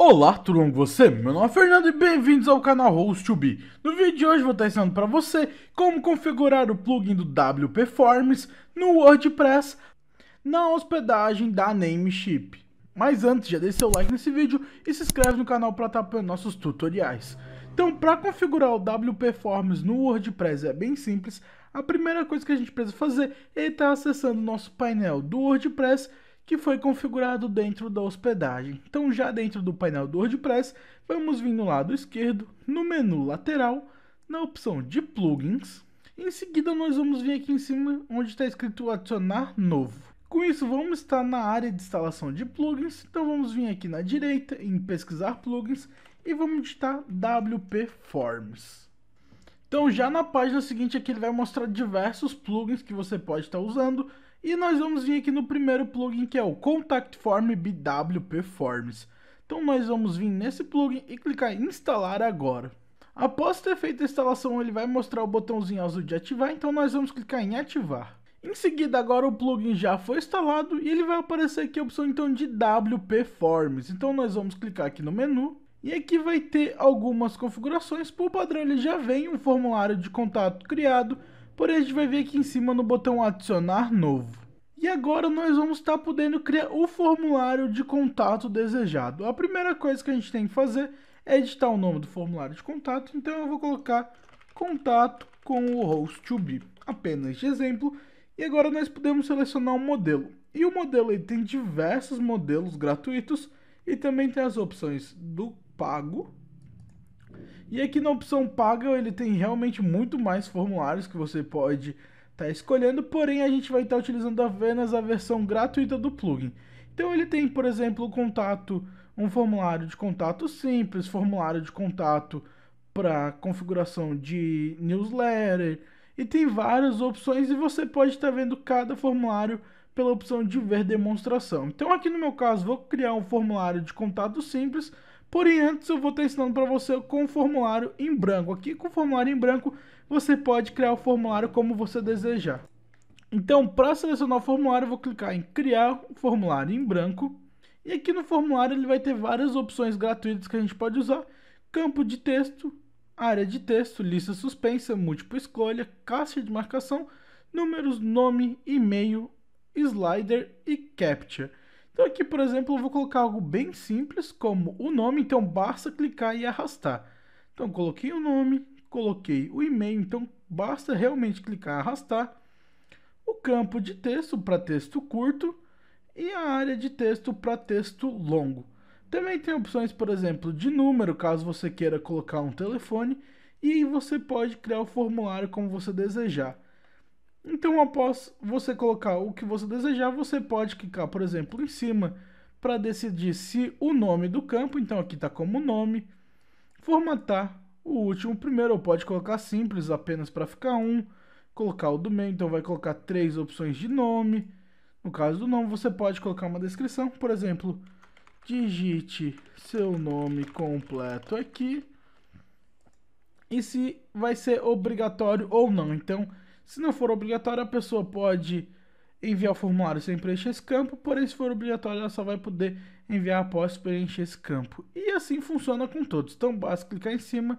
Olá, tudo bom com você? Meu nome é Fernando e bem-vindos ao canal host No vídeo de hoje vou estar ensinando para você como configurar o plugin do WPForms no WordPress na hospedagem da Namecheap. Mas antes, já deixa seu like nesse vídeo e se inscreve no canal para estar apoiando nossos tutoriais. Então, para configurar o WPForms no WordPress é bem simples. A primeira coisa que a gente precisa fazer é estar acessando o nosso painel do WordPress que foi configurado dentro da hospedagem. Então, já dentro do painel do WordPress, vamos vir no lado esquerdo, no menu lateral, na opção de plugins. Em seguida, nós vamos vir aqui em cima onde está escrito adicionar novo. Com isso, vamos estar na área de instalação de plugins. Então, vamos vir aqui na direita em pesquisar plugins e vamos digitar WP Forms. Então, já na página seguinte aqui, ele vai mostrar diversos plugins que você pode estar usando e nós vamos vir aqui no primeiro plugin que é o Contact Form BW Performance. Então nós vamos vir nesse plugin e clicar em instalar agora. Após ter feito a instalação, ele vai mostrar o botãozinho azul de ativar, então nós vamos clicar em ativar. Em seguida, agora o plugin já foi instalado e ele vai aparecer aqui a opção então de WP Forms. Então nós vamos clicar aqui no menu e aqui vai ter algumas configurações. Por padrão, ele já vem um formulário de contato criado Porém, a gente vai ver aqui em cima no botão adicionar novo. E agora nós vamos estar tá podendo criar o formulário de contato desejado. A primeira coisa que a gente tem que fazer é editar o nome do formulário de contato. Então eu vou colocar contato com o host to be, apenas de exemplo. E agora nós podemos selecionar um modelo. E o modelo ele tem diversos modelos gratuitos e também tem as opções do pago e aqui na opção paga ele tem realmente muito mais formulários que você pode estar tá escolhendo, porém a gente vai estar tá utilizando apenas a versão gratuita do plugin. Então ele tem, por exemplo, o contato, um formulário de contato simples, formulário de contato para configuração de newsletter, e tem várias opções e você pode estar tá vendo cada formulário pela opção de ver demonstração. Então aqui no meu caso vou criar um formulário de contato simples Porém, antes eu vou estar ensinando para você com o formulário em branco. Aqui com o formulário em branco, você pode criar o formulário como você desejar. Então, para selecionar o formulário, eu vou clicar em criar o formulário em branco. E aqui no formulário ele vai ter várias opções gratuitas que a gente pode usar. Campo de texto, área de texto, lista suspensa, múltipla escolha, caixa de marcação, números, nome, e-mail, slider e captcha. Então aqui, por exemplo, eu vou colocar algo bem simples, como o nome, então basta clicar e arrastar. Então coloquei o nome, coloquei o e-mail, então basta realmente clicar e arrastar. O campo de texto para texto curto e a área de texto para texto longo. Também tem opções, por exemplo, de número, caso você queira colocar um telefone, e aí você pode criar o formulário como você desejar. Então, após você colocar o que você desejar, você pode clicar, por exemplo, em cima para decidir se o nome do campo, então aqui está como nome, formatar o último primeiro, ou pode colocar simples apenas para ficar um, colocar o do meio, então vai colocar três opções de nome. No caso do nome, você pode colocar uma descrição, por exemplo, digite seu nome completo aqui e se vai ser obrigatório ou não. Então, se não for obrigatório, a pessoa pode enviar o formulário sem preencher esse campo, porém, se for obrigatório, ela só vai poder enviar após preencher esse campo. E assim funciona com todos. Então, basta clicar em cima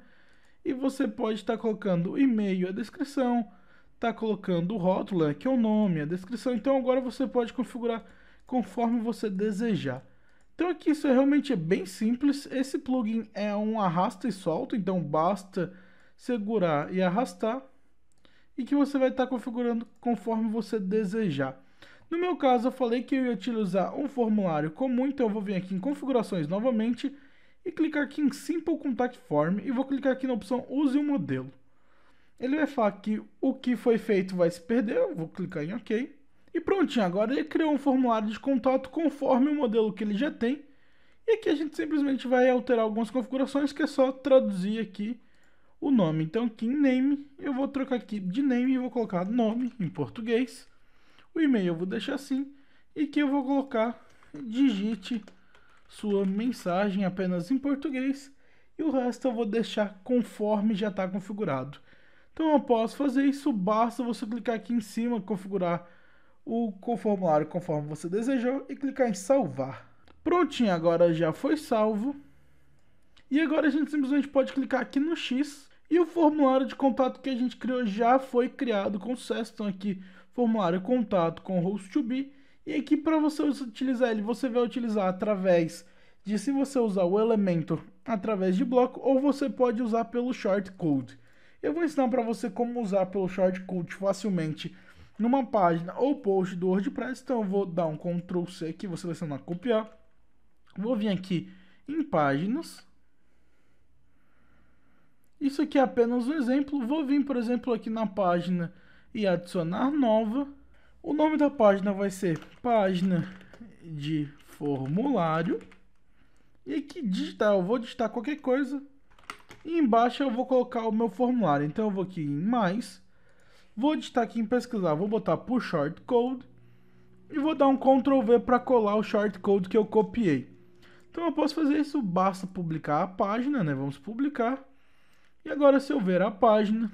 e você pode estar tá colocando o e-mail, a descrição, está colocando o rótulo, né, que é o nome, a descrição. Então, agora você pode configurar conforme você desejar. Então aqui isso é realmente é bem simples, esse plugin é um arrasta e solta, então basta segurar e arrastar e que você vai estar configurando conforme você desejar. No meu caso, eu falei que eu ia utilizar um formulário comum, então eu vou vir aqui em configurações novamente e clicar aqui em Simple Contact Form e vou clicar aqui na opção Use o modelo. Ele vai falar que o que foi feito vai se perder, eu vou clicar em OK. E prontinho, agora ele criou um formulário de contato conforme o modelo que ele já tem. E aqui a gente simplesmente vai alterar algumas configurações que é só traduzir aqui o nome. Então aqui em name, eu vou trocar aqui de name e vou colocar nome em português. O e-mail eu vou deixar assim e que eu vou colocar digite sua mensagem apenas em português e o resto eu vou deixar conforme já está configurado. Então eu posso fazer isso, basta você clicar aqui em cima, configurar o formulário conforme você desejou e clicar em salvar. Prontinho, agora já foi salvo. E agora a gente simplesmente pode clicar aqui no X e o formulário de contato que a gente criou já foi criado com sucesso. Então aqui, formulário contato com host2b. E aqui para você utilizar ele, você vai utilizar através de se você usar o elemento através de bloco ou você pode usar pelo shortcode. Eu vou ensinar para você como usar pelo shortcode facilmente numa página ou post do WordPress. Então eu vou dar um Ctrl C aqui, vou selecionar copiar. Vou vir aqui em páginas isso aqui é apenas um exemplo. Vou vir, por exemplo, aqui na página e adicionar nova. O nome da página vai ser página de formulário. E aqui digitar, eu vou digitar qualquer coisa. E embaixo eu vou colocar o meu formulário. Então eu vou aqui em mais. Vou digitar aqui em pesquisar, vou botar por short code. E vou dar um Ctrl V para colar o short code que eu copiei. Então eu posso fazer isso, basta publicar a página, né? Vamos publicar. E agora, se eu ver a página,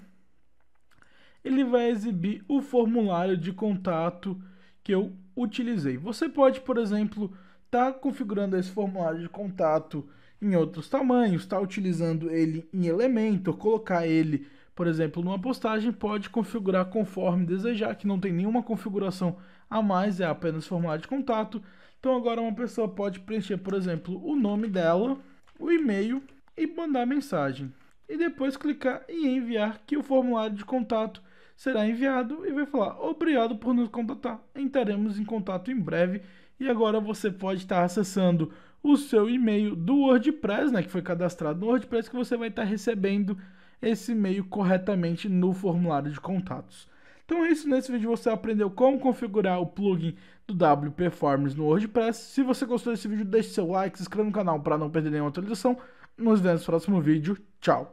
ele vai exibir o formulário de contato que eu utilizei. Você pode, por exemplo, estar tá configurando esse formulário de contato em outros tamanhos, estar tá utilizando ele em elemento, colocar ele, por exemplo, numa postagem, pode configurar conforme desejar, que não tem nenhuma configuração a mais, é apenas formulário de contato. Então agora uma pessoa pode preencher, por exemplo, o nome dela, o e-mail e mandar mensagem e depois clicar em enviar que o formulário de contato será enviado e vai falar obrigado por nos contatar. Entraremos em contato em breve e agora você pode estar acessando o seu e-mail do WordPress, né, que foi cadastrado no WordPress, que você vai estar recebendo esse e-mail corretamente no formulário de contatos. Então é isso, nesse vídeo você aprendeu como configurar o plugin do WPForms no WordPress. Se você gostou desse vídeo, deixe seu like, se inscreva no canal para não perder nenhuma atualização. Nos vemos no próximo vídeo. Tchau!